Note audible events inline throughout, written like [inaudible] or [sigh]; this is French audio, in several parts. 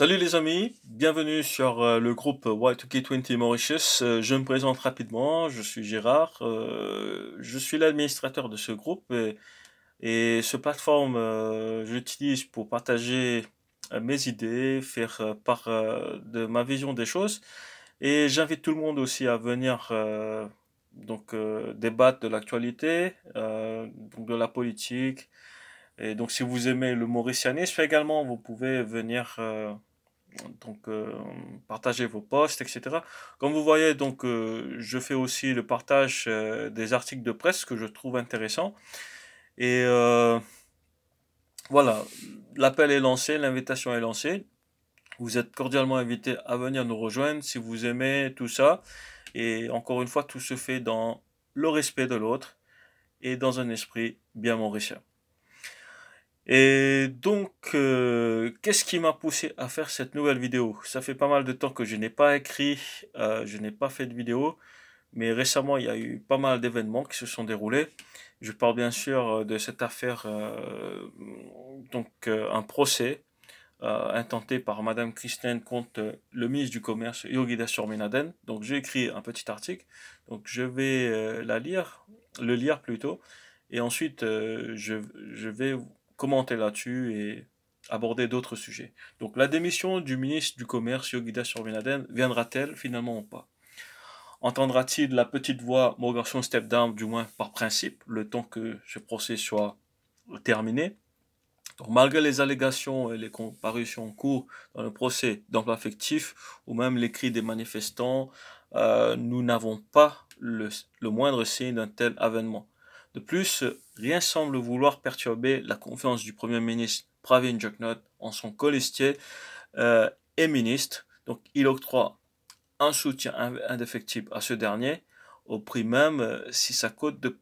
Salut les amis, bienvenue sur euh, le groupe Y2K20 Mauritius. Euh, je me présente rapidement, je suis Gérard, euh, je suis l'administrateur de ce groupe et, ce plateforme j'utilise pour partager mes idées, faire part de ma vision des choses et j'invite tout le monde aussi à venir donc débattre de l'actualité, de la politique, et donc, si vous aimez le mauritianisme également, vous pouvez venir donc euh, partagez vos posts, etc. Comme vous voyez, donc euh, je fais aussi le partage euh, des articles de presse que je trouve intéressants. Et voilà, l'appel est lancé, l'invitation est lancée. Vous êtes cordialement invité à venir nous rejoindre si vous aimez tout ça. Et encore une fois, tout se fait dans le respect de l'autre et dans un esprit bien mauricien. Et donc, euh, qu'est-ce qui m'a poussé à faire cette nouvelle vidéo Ça fait pas mal de temps que je n'ai pas écrit, euh, je n'ai pas fait de vidéo, mais récemment, il y a eu pas mal d'événements qui se sont déroulés. Je parle bien sûr euh, de cette affaire, donc un procès intenté par Madame Christine contre le ministre du Commerce, Yogida Surminaden. Donc, j'ai écrit un petit article, donc je vais la lire, le lire plutôt. Et ensuite, je, je vais commenter là-dessus et aborder d'autres sujets. Donc la démission du ministre du Commerce, Yogida survinaden viendra-t-elle finalement ou pas Entendra-t-il la petite voix Morganson Step Down, du moins par principe, le temps que ce procès soit terminé malgré les allégations et les comparutions en cours dans le procès d'emploi affectif ou même les cris des manifestants, euh, nous n'avons pas le, moindre signe d'un tel avènement. De plus, rien semble vouloir perturber la confiance du Premier ministre Pravin Jugnauth en son colistier euh, et ministre. Donc il octroie un soutien indéfectible à ce dernier, au prix même euh, si sa cote de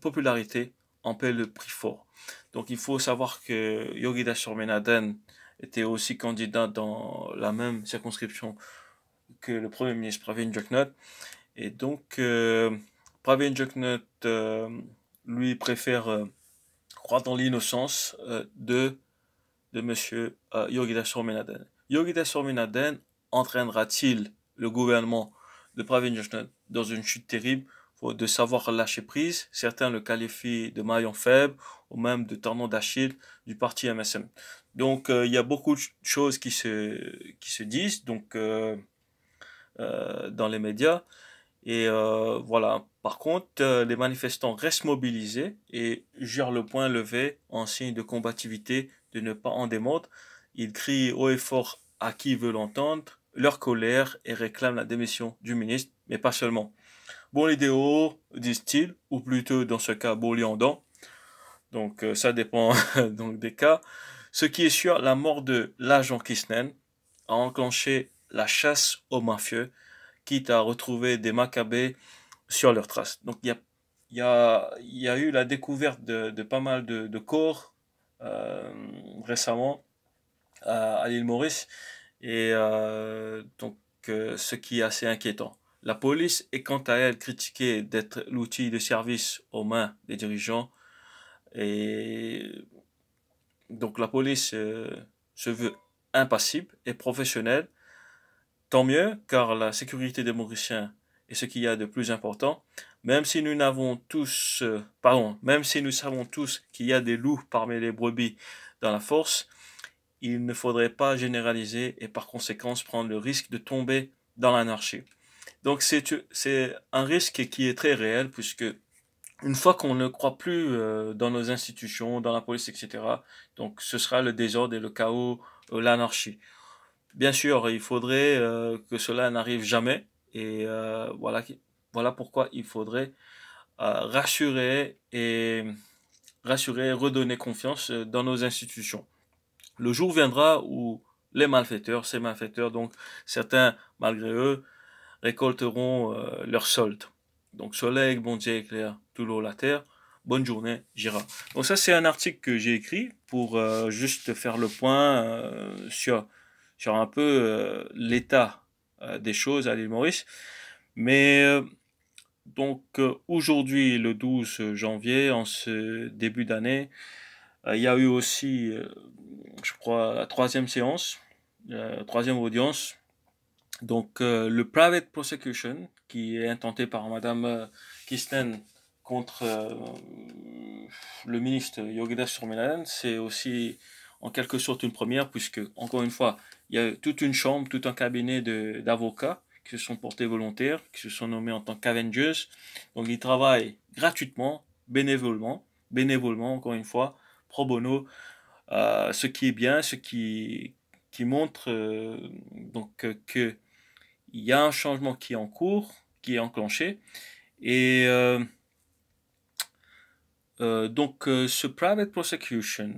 popularité en paie le prix fort. Donc il faut savoir que Yogida Menaden était aussi candidat dans la même circonscription que le Premier ministre Pravin Jugnauth. Et donc, euh, Pravin Jagnat, euh, lui, préfère euh, croire dans l'innocence euh, de, de M. Yogi Yogi Yogi Sorminaden entraînera-t-il le gouvernement de Pravin Jagnat dans une chute terrible faut de savoir lâcher prise. Certains le qualifient de maillon faible ou même de tournant d'Achille du parti MSM. Donc il y a beaucoup de choses qui se, qui se disent donc, dans les médias. Et euh, voilà. Par contre, euh, les manifestants restent mobilisés et gèrent le point levé en signe de combativité, de ne pas en démordre. Ils crient haut et fort à qui veut l'entendre leur colère et réclament la démission du ministre, mais pas seulement. Bon idéaux, disent-ils, ou plutôt dans ce cas, bon dents. Donc euh, ça dépend [laughs] donc des cas. Ce qui est sûr, la mort de l'agent Kisnen a enclenché la chasse aux mafieux quitte à retrouver des Maccabées sur leurs traces. Donc il y a, y, a, y a, eu la découverte de, pas mal de, corps euh, récemment à, l'île Maurice, et euh, donc euh, ce qui est assez inquiétant. La police est quant à elle critiquée d'être l'outil de service aux mains des dirigeants, et donc la police se veut impassible et professionnelle, Tant mieux, car la sécurité des Mauriciens est ce qu'il y a de plus important. Même si nous n'avons tous, euh, pardon, même si nous savons tous qu'il y a des loups parmi les brebis dans la force, il ne faudrait pas généraliser et par conséquent prendre le risque de tomber dans l'anarchie. Donc c'est un risque qui est très réel puisque une fois qu'on ne croit plus euh, dans nos institutions, dans la police, etc., donc ce sera le désordre et le chaos, euh, l'anarchie. Bien sûr, il faudrait euh, que cela n'arrive jamais. Et euh, voilà, voilà pourquoi il faudrait euh, rassurer et rassurer, redonner confiance dans nos institutions. Le jour viendra où les malfaiteurs, ces malfaiteurs, donc certains, malgré eux, récolteront leur solde. Donc soleil, bon Dieu éclair, tout l'eau la terre. Bonne journée, Gira. Donc ça, c'est un article que j'ai écrit pour juste faire le point sur sur un peu euh, l'état euh, des choses à l'île Maurice. Mais euh, donc aujourd'hui, le 12 janvier, en ce début d'année, il y a eu aussi, je crois, la troisième séance, la troisième audience. Donc le private prosecution qui est intenté par Madame Kisten contre le ministre Yogidas Surmelan, c'est aussi en quelque sorte une première puisque encore une fois il y a toute une chambre, tout un cabinet d'avocats qui se sont portés volontaires, qui se sont nommés en tant qu'Avengers. Donc ils travaillent gratuitement, bénévolement, bénévolement encore une fois, pro bono, euh, ce qui est bien, ce qui, qui montre qu'il euh, donc euh, que il y a un changement qui est en cours, qui est enclenché. Et donc ce private prosecution,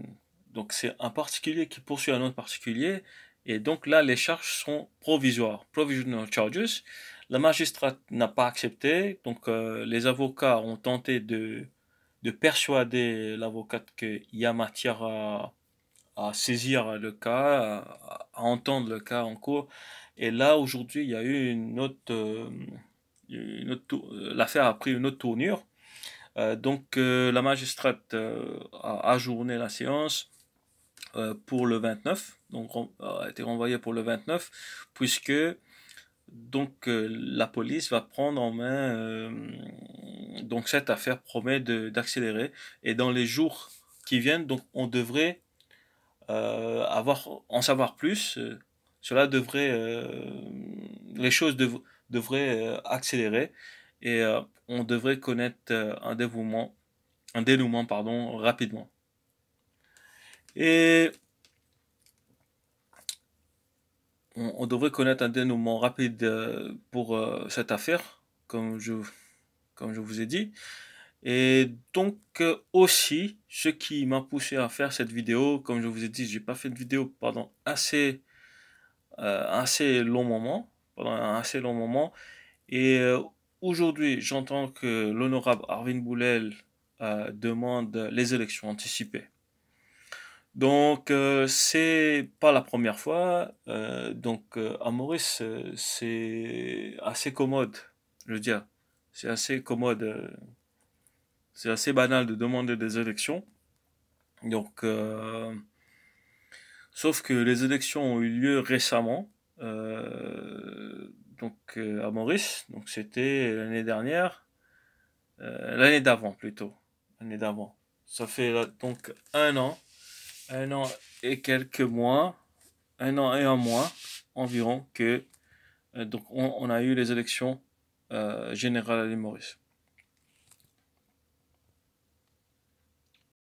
donc c'est un particulier qui poursuit un autre particulier, et donc là, les charges sont provisoires, provisional charges. La magistrate n'a pas accepté, donc euh, les avocats ont tenté de, de persuader l'avocate qu'il y a matière à, saisir le cas, à, entendre le cas en cours. Et là, aujourd'hui, il y a eu une autre. Euh, euh, l'affaire a pris une autre tournure. donc, la magistrate a ajourné la séance. Euh, pour le 29, donc euh, a été renvoyé pour le 29, puisque donc euh, la police va prendre en main donc cette affaire promet d'accélérer et dans les jours qui viennent donc on devrait avoir en savoir plus cela devrait les choses devraient accélérer et on devrait connaître un dévouement un dénouement pardon rapidement et on, devrait connaître un dénouement rapide euh, pour euh, cette affaire, comme je, comme je vous ai dit. Et donc euh, aussi, ce qui m'a poussé à faire cette vidéo, comme je vous ai dit, j'ai pas fait de vidéo pendant assez, assez long moment, pendant assez long moment. Et aujourd'hui, j'entends que l'honorable Arvin Boulel demande les élections anticipées. Donc, euh, c'est pas la première fois. Euh, donc, euh, à Maurice, c'est assez commode, je veux dire. C'est assez commode. c'est assez banal de demander des élections. Donc, sauf que les élections ont eu lieu récemment. donc, à Maurice. Donc, c'était l'année dernière. l'année d'avant, plutôt. L'année d'avant. Ça fait donc un an un an et quelques mois, un an et un mois environ que euh, donc on, a eu les élections euh, générales à l'île